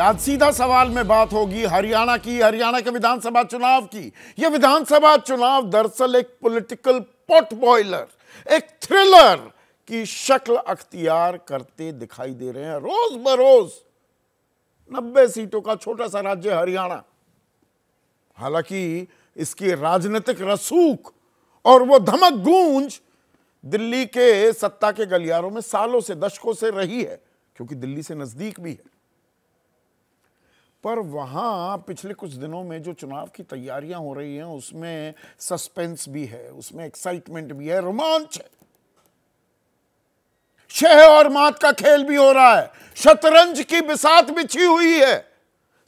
आज सीधा सवाल में बात होगी हरियाणा की हरियाणा के विधानसभा चुनाव की यह विधानसभा चुनाव दरअसल एक पॉलिटिकल पॉट बॉयलर एक थ्रिलर की शक्ल अख्तियार करते दिखाई दे रहे हैं रोज बरोज नब्बे सीटों का छोटा सा राज्य हरियाणा हालांकि इसकी राजनीतिक रसूख और वो धमक गूंज दिल्ली के सत्ता के गलियारों में सालों से दशकों से रही है क्योंकि दिल्ली से नजदीक भी है पर वहाँ पिछले कुछ दिनों में जो चुनाव की तैयारियां हो रही हैं उसमें सस्पेंस भी है उसमें एक्साइटमेंट भी है रोमांच है शह और मात का खेल भी हो रहा है शतरंज की बिसात बिछी हुई है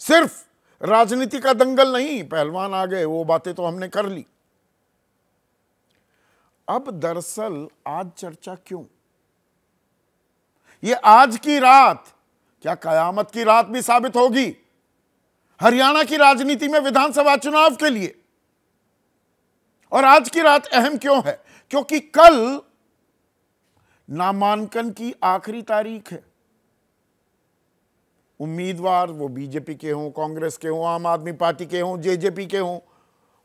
सिर्फ राजनीति का दंगल नहीं पहलवान आ गए वो बातें तो हमने कर ली अब दरअसल आज चर्चा क्यों ये आज की रात क्या कयामत की रात भी साबित होगी हरियाणा की राजनीति में विधानसभा चुनाव के लिए और आज की रात अहम क्यों है क्योंकि कल नामांकन की आखिरी तारीख है उम्मीदवार वो बीजेपी के हों कांग्रेस के हों आम आदमी पार्टी के हों जेजेपी के हों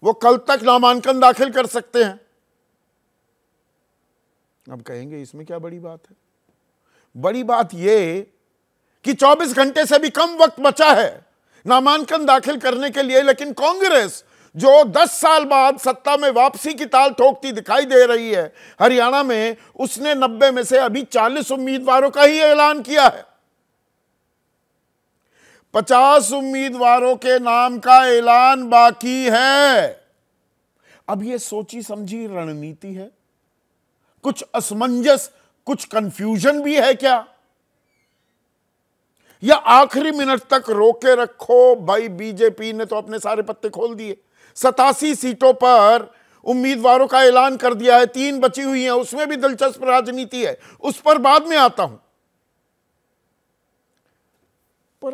वो कल तक नामांकन दाखिल कर सकते हैं अब कहेंगे इसमें क्या बड़ी बात है बड़ी बात यह कि 24 घंटे से भी कम वक्त बचा है नामांकन दाखिल करने के लिए लेकिन कांग्रेस जो 10 साल बाद सत्ता में वापसी की ताल ठोकती दिखाई दे रही है हरियाणा में उसने 90 में से अभी 40 उम्मीदवारों का ही ऐलान किया है 50 उम्मीदवारों के नाम का ऐलान बाकी है अब ये सोची समझी रणनीति है कुछ असमंजस कुछ कंफ्यूजन भी है क्या या आखिरी मिनट तक रोके रखो भाई बीजेपी ने तो अपने सारे पत्ते खोल दिए सतासी सीटों पर उम्मीदवारों का ऐलान कर दिया है तीन बची हुई हैं उसमें भी दिलचस्प राजनीति है उस पर बाद में आता हूं पर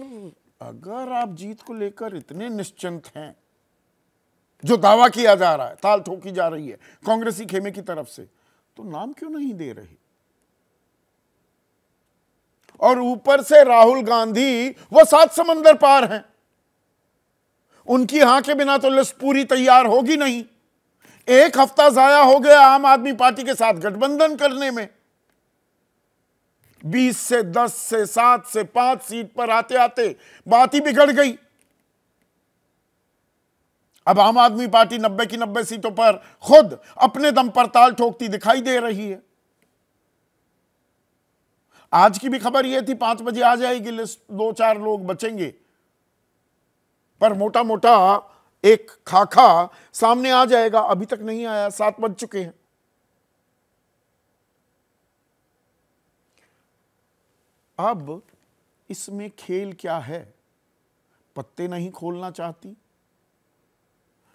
अगर आप जीत को लेकर इतने निश्चिंत हैं जो दावा किया जा रहा है ताल ठोकी जा रही है कांग्रेसी खेमे की तरफ से तो नाम क्यों नहीं दे रहे और ऊपर से राहुल गांधी वो सात समंदर पार हैं उनकी हां के बिना तो लिस्ट पूरी तैयार होगी नहीं एक हफ्ता जाया हो गया आम आदमी पार्टी के साथ गठबंधन करने में 20 से 10 से 7 से 5 सीट पर आते आते बात ही बिगड़ गई अब आम आदमी पार्टी 90 की 90 सीटों पर खुद अपने दम पर ताल ठोकती दिखाई दे रही है आज की भी खबर यह थी पांच बजे आ जाएगी लिस्ट दो चार लोग बचेंगे पर मोटा मोटा एक खाखा सामने आ जाएगा अभी तक नहीं आया सात बज चुके हैं अब इसमें खेल क्या है पत्ते नहीं खोलना चाहती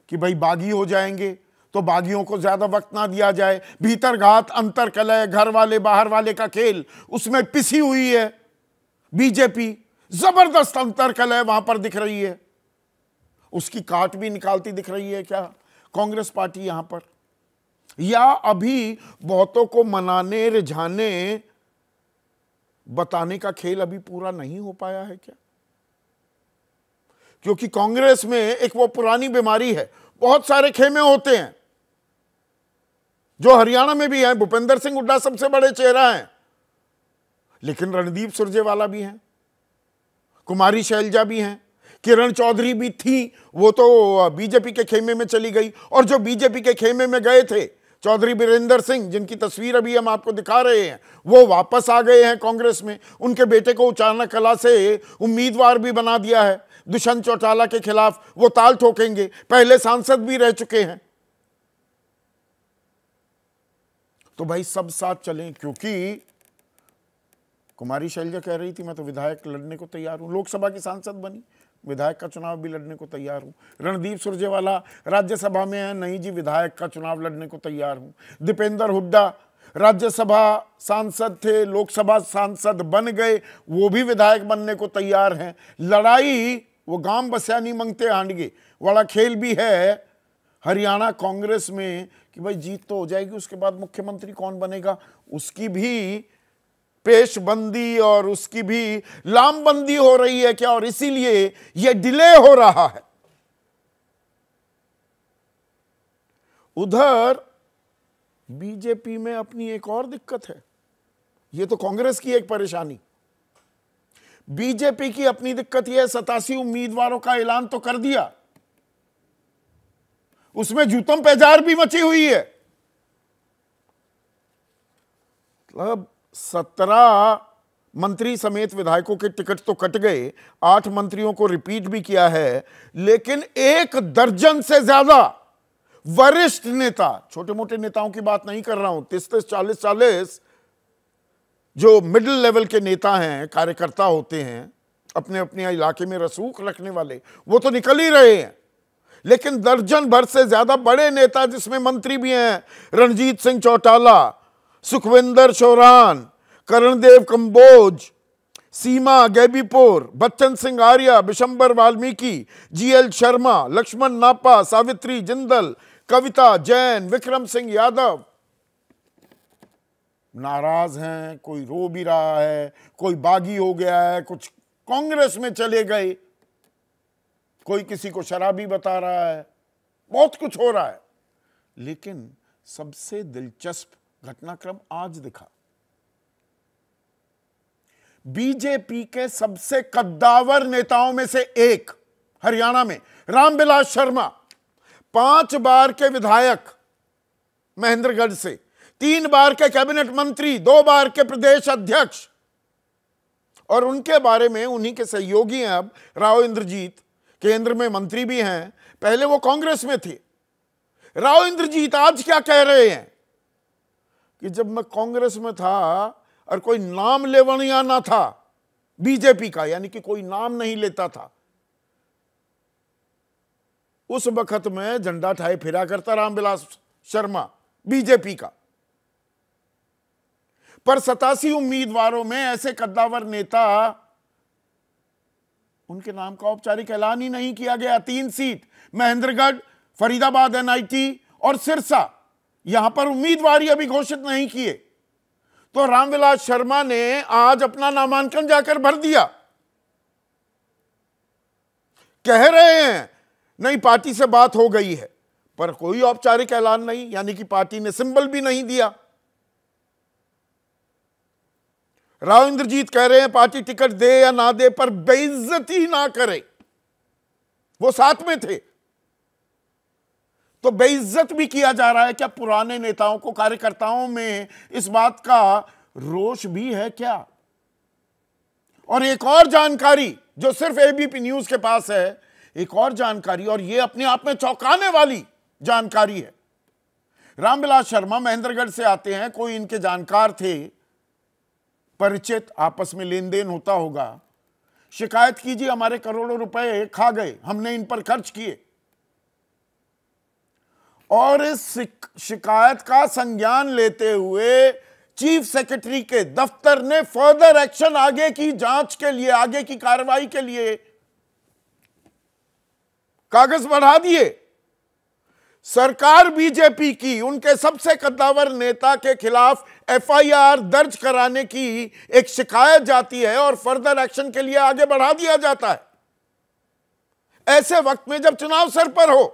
कि भाई बागी हो जाएंगे तो बागियों को ज्यादा वक्त ना दिया जाए भीतर घात अंतर कलह घर वाले बाहर वाले का खेल उसमें पिसी हुई है बीजेपी जबरदस्त अंतर कलह वहां पर दिख रही है उसकी काट भी निकालती दिख रही है क्या कांग्रेस पार्टी यहां पर या अभी बहुतों को मनाने रिझाने बताने का खेल अभी पूरा नहीं हो पाया है क्या क्योंकि कांग्रेस में एक वो पुरानी बीमारी है बहुत सारे खेमे होते हैं जो हरियाणा में भी हैं भूपेंद्र सिंह हुड्डा सबसे बड़े चेहरा हैं लेकिन रणदीप सुरजेवाला भी हैं कुमारी शैलजा भी हैं किरण चौधरी भी थी वो तो बीजेपी के खेमे में चली गई और जो बीजेपी के खेमे में गए थे चौधरी बीरेंद्र सिंह जिनकी तस्वीर अभी हम आपको दिखा रहे हैं वो वापस आ गए हैं कांग्रेस में उनके बेटे को उचारना कला से उम्मीदवार भी बना दिया है दुष्यंत चौटाला के खिलाफ वो ताल ठोकेंगे पहले सांसद भी रह चुके हैं तो भाई सब साथ चलें क्योंकि कुमारी शैलजा कह रही थी मैं तो विधायक लड़ने को तैयार हूं लोकसभा की सांसद बनी विधायक का चुनाव भी लड़ने को तैयार हूं रणदीप सुरजेवाला राज्यसभा में है नहीं जी विधायक का चुनाव लड़ने को तैयार हूं दीपेंद्र हुड्डा राज्यसभा सांसद थे लोकसभा सांसद बन गए वो भी विधायक बनने को तैयार हैं लड़ाई वो गांव बस्या नहीं मांगते हांडगे वाला खेल भी है हरियाणा कांग्रेस में कि भाई जीत तो हो जाएगी उसके बाद मुख्यमंत्री कौन बनेगा उसकी भी पेशबंदी और उसकी भी लामबंदी हो रही है क्या और इसीलिए यह डिले हो रहा है उधर बीजेपी में अपनी एक और दिक्कत है यह तो कांग्रेस की एक परेशानी बीजेपी की अपनी दिक्कत यह सतासी उम्मीदवारों का ऐलान तो कर दिया उसमें जूतम पेजार भी मची हुई है मतलब सत्रह मंत्री समेत विधायकों के टिकट तो कट गए आठ मंत्रियों को रिपीट भी किया है लेकिन एक दर्जन से ज्यादा वरिष्ठ नेता छोटे मोटे नेताओं की बात नहीं कर रहा हूं तीस तीस चालीस चालीस जो मिडिल लेवल के नेता हैं कार्यकर्ता होते हैं अपने अपने इलाके में रसूख रखने वाले वो तो निकल ही रहे हैं लेकिन दर्जन भर से ज्यादा बड़े नेता जिसमें मंत्री भी हैं रणजीत सिंह चौटाला सुखविंदर चौरान करणदेव कंबोज सीमा गैबीपुर बच्चन सिंह आर्या बिशंबर वाल्मीकि जीएल शर्मा लक्ष्मण नापा सावित्री जिंदल कविता जैन विक्रम सिंह यादव नाराज हैं कोई रो भी रहा है कोई बागी हो गया है कुछ कांग्रेस में चले गए कोई किसी को शराबी बता रहा है बहुत कुछ हो रहा है लेकिन सबसे दिलचस्प घटनाक्रम आज दिखा बीजेपी के सबसे कद्दावर नेताओं में से एक हरियाणा में रामविलास शर्मा पांच बार के विधायक महेंद्रगढ़ से तीन बार के कैबिनेट मंत्री दो बार के प्रदेश अध्यक्ष और उनके बारे में उन्हीं के सहयोगी हैं अब राव इंद्रजीत केंद्र में मंत्री भी हैं पहले वो कांग्रेस में थे राव इंद्रजीत आज क्या कह रहे हैं कि जब मैं कांग्रेस में था और कोई नाम लेवणिया ना था बीजेपी का यानी कि कोई नाम नहीं लेता था उस वक्त में झंडा ठाए फिरा करता रामविलास शर्मा बीजेपी का पर सतासी उम्मीदवारों में ऐसे कद्दावर नेता उनके नाम का औपचारिक ऐलान ही नहीं किया गया तीन सीट महेंद्रगढ़ फरीदाबाद एनआईटी और सिरसा यहां पर उम्मीदवार अभी घोषित नहीं किए तो रामविलास शर्मा ने आज अपना नामांकन जाकर भर दिया कह रहे हैं नहीं पार्टी से बात हो गई है पर कोई औपचारिक ऐलान नहीं यानी कि पार्टी ने सिंबल भी नहीं दिया राव इंद्रजीत कह रहे हैं पार्टी टिकट दे या ना दे पर बेइज्जती ना करे वो साथ में थे तो बेइज्जत भी किया जा रहा है क्या पुराने नेताओं को कार्यकर्ताओं में इस बात का रोष भी है क्या और एक और जानकारी जो सिर्फ एबीपी न्यूज के पास है एक और जानकारी और ये अपने आप में चौंकाने वाली जानकारी है रामविलास शर्मा महेंद्रगढ़ से आते हैं कोई इनके जानकार थे परिचित आपस में लेन देन होता होगा शिकायत कीजिए हमारे करोड़ों रुपए खा गए हमने इन पर खर्च किए और इस शिकायत का संज्ञान लेते हुए चीफ सेक्रेटरी के दफ्तर ने फर्दर एक्शन आगे की जांच के लिए आगे की कार्रवाई के लिए कागज बढ़ा दिए सरकार बीजेपी की उनके सबसे कद्दावर नेता के खिलाफ एफआईआर दर्ज कराने की एक शिकायत जाती है और फर्दर एक्शन के लिए आगे बढ़ा दिया जाता है ऐसे वक्त में जब चुनाव सर पर हो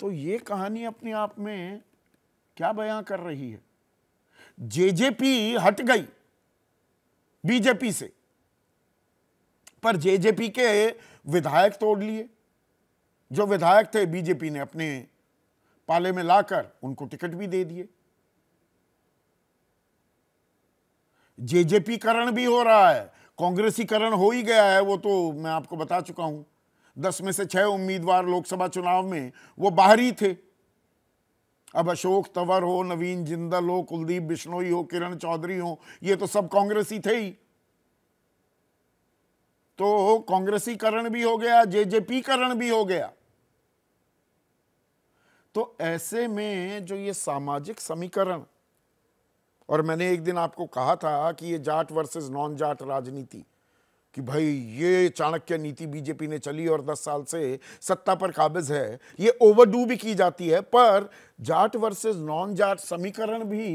तो ये कहानी अपने आप में क्या बयां कर रही है जेजेपी हट गई बीजेपी से पर जेजेपी के विधायक तोड़ लिए जो विधायक थे बीजेपी ने अपने पाले में लाकर उनको टिकट भी दे दिए जेजेपीकरण भी हो रहा है कांग्रेसीकरण हो ही गया है वो तो मैं आपको बता चुका हूं दस में से छह उम्मीदवार लोकसभा चुनाव में वो बाहरी थे अब अशोक तंवर हो नवीन जिंदल हो कुलदीप बिश्नोई हो किरण चौधरी हो ये तो सब कांग्रेसी थे ही तो कांग्रेसीकरण भी हो गया जेजेपीकरण करण भी हो गया तो ऐसे में जो ये सामाजिक समीकरण और मैंने एक दिन आपको कहा था कि ये जाट वर्सेस नॉन जाट राजनीति कि भाई ये चाणक्य नीति बीजेपी ने चली और 10 साल से सत्ता पर काबिज है ये ओवरडू भी की जाती है पर जाट वर्सेस नॉन जाट समीकरण भी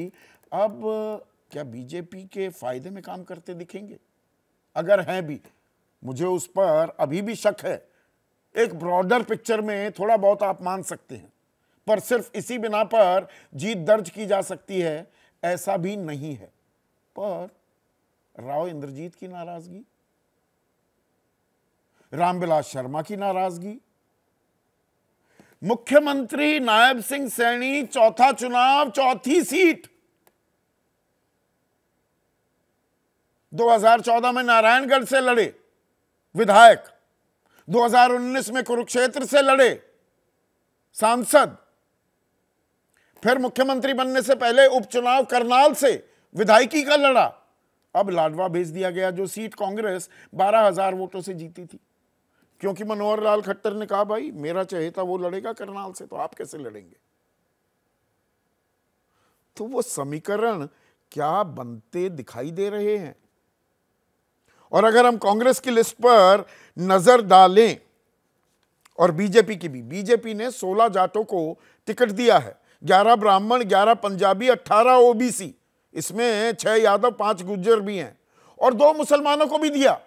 अब क्या बीजेपी के फायदे में काम करते दिखेंगे अगर हैं भी मुझे उस पर अभी भी शक है एक ब्रॉडर पिक्चर में थोड़ा बहुत आप मान सकते हैं पर सिर्फ इसी बिना पर जीत दर्ज की जा सकती है ऐसा भी नहीं है पर राव इंद्रजीत की नाराजगी रामविलास शर्मा की नाराजगी मुख्यमंत्री नायब सिंह सैनी चौथा चुनाव चौथी सीट 2014 में नारायणगढ़ से लड़े विधायक 2019 में कुरुक्षेत्र से लड़े सांसद फिर मुख्यमंत्री बनने से पहले उपचुनाव करनाल से विधायकी का लड़ा अब लाडवा भेज दिया गया जो सीट कांग्रेस 12000 वोटों से जीती थी क्योंकि मनोहर लाल खट्टर ने कहा भाई मेरा चाहे था वो लड़ेगा करनाल से तो आप कैसे लड़ेंगे तो वो समीकरण क्या बनते दिखाई दे रहे हैं और अगर हम कांग्रेस की लिस्ट पर नज़र डालें और बीजेपी की भी बीजेपी ने 16 जाटों को टिकट दिया है 11 ब्राह्मण 11 पंजाबी 18 ओबीसी इसमें छह यादव पांच गुज्जर भी हैं और दो मुसलमानों को भी दिया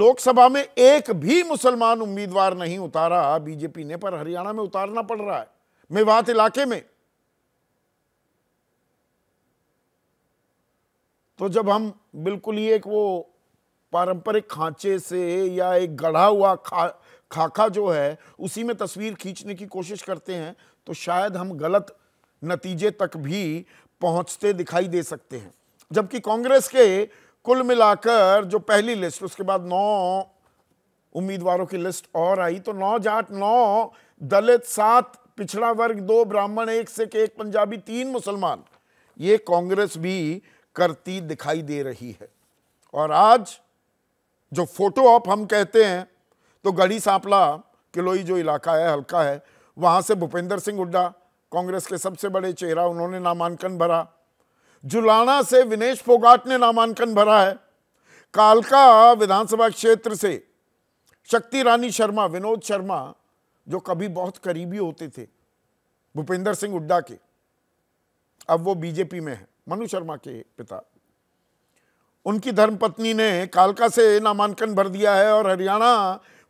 लोकसभा में एक भी मुसलमान उम्मीदवार नहीं उतारा बीजेपी ने पर हरियाणा में उतारना पड़ रहा है मेवात इलाके में तो जब हम बिल्कुल ही एक वो पारंपरिक खांचे से या एक गढ़ा हुआ खा खाका जो है उसी में तस्वीर खींचने की कोशिश करते हैं तो शायद हम गलत नतीजे तक भी पहुंचते दिखाई दे सकते हैं जबकि कांग्रेस के कुल मिलाकर जो पहली लिस्ट उसके बाद नौ उम्मीदवारों की लिस्ट और आई तो नौ जाट नौ दलित सात पिछड़ा वर्ग दो ब्राह्मण एक सिख एक पंजाबी तीन मुसलमान ये कांग्रेस भी करती दिखाई दे रही है और आज जो फोटो ऑप हम कहते हैं तो गढ़ी सांपला किलोई जो इलाका है हल्का है वहाँ से भूपेंद्र सिंह हुड्डा कांग्रेस के सबसे बड़े चेहरा उन्होंने नामांकन भरा जुलाना से विनेश फोगाट ने नामांकन भरा है कालका विधानसभा क्षेत्र से शक्ति रानी शर्मा विनोद शर्मा जो कभी बहुत करीबी होते थे भूपेंद्र सिंह हुड्डा के अब वो बीजेपी में है मनु शर्मा के पिता उनकी धर्मपत्नी ने कालका से नामांकन भर दिया है और हरियाणा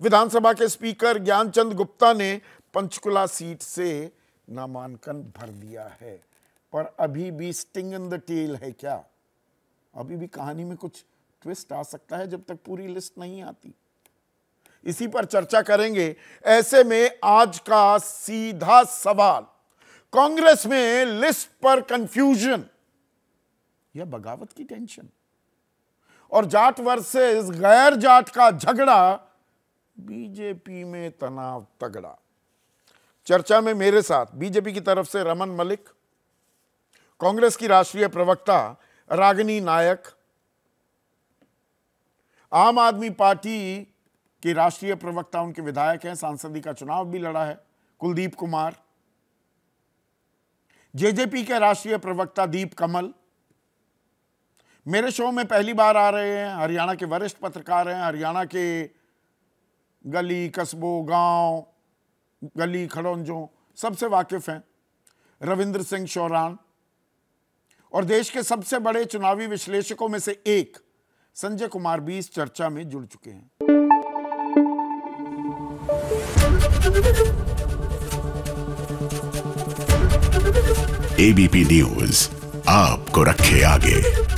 विधानसभा के स्पीकर ज्ञानचंद गुप्ता ने पंचकुला सीट से नामांकन भर दिया है पर अभी भी स्टिंग इन द टेल है क्या अभी भी कहानी में कुछ ट्विस्ट आ सकता है जब तक पूरी लिस्ट नहीं आती इसी पर चर्चा करेंगे ऐसे में आज का सीधा सवाल कांग्रेस में लिस्ट पर कंफ्यूजन यह बगावत की टेंशन और जाट वर्सेस गैर जाट का झगड़ा बीजेपी में तनाव तगड़ा चर्चा में मेरे साथ बीजेपी की तरफ से रमन मलिक कांग्रेस की राष्ट्रीय प्रवक्ता रागनी नायक आम आदमी पार्टी के राष्ट्रीय प्रवक्ता उनके विधायक हैं सांसदी का चुनाव भी लड़ा है कुलदीप कुमार जेजेपी के राष्ट्रीय प्रवक्ता दीप कमल मेरे शो में पहली बार आ रहे हैं हरियाणा के वरिष्ठ पत्रकार हैं हरियाणा के गली कस्बों गांव गली खड़ौंजों सबसे वाकिफ़ हैं रविंद्र सिंह शौरान और देश के सबसे बड़े चुनावी विश्लेषकों में से एक संजय कुमार भी इस चर्चा में जुड़ चुके हैं एबीपी न्यूज आपको रखे आगे